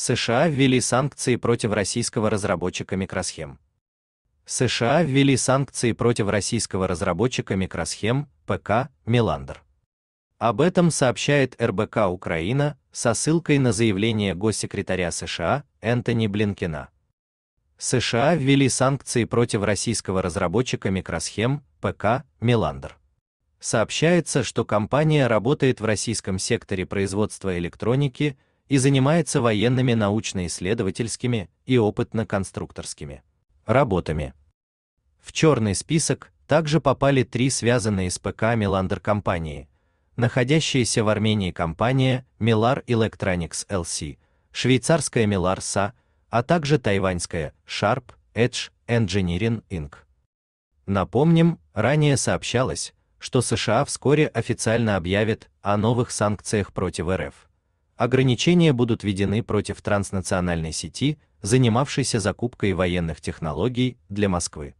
США ввели санкции против российского разработчика микросхем. США ввели санкции против российского разработчика микросхем ПК Миландр. Об этом сообщает РБК Украина со ссылкой на заявление госсекретаря США Энтони Блинкина. США ввели санкции против российского разработчика микросхем ПК Миландр. Сообщается, что компания работает в российском секторе производства электроники, и занимается военными научно-исследовательскими и опытно-конструкторскими работами. В черный список также попали три связанные с ПК Миландер компании, находящиеся в Армении компания Milar Electronics LC, швейцарская Milar SA, а также тайваньская Sharp Edge Engineering Inc. Напомним, ранее сообщалось, что США вскоре официально объявит о новых санкциях против РФ ограничения будут введены против транснациональной сети, занимавшейся закупкой военных технологий для Москвы.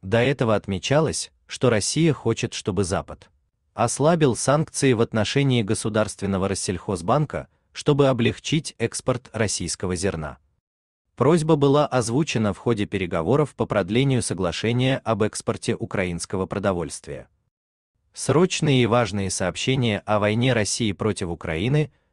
До этого отмечалось, что Россия хочет, чтобы Запад ослабил санкции в отношении государственного Россельхозбанка, чтобы облегчить экспорт российского зерна. Просьба была озвучена в ходе переговоров по продлению соглашения об экспорте украинского продовольствия. Срочные и важные сообщения о войне России против Украины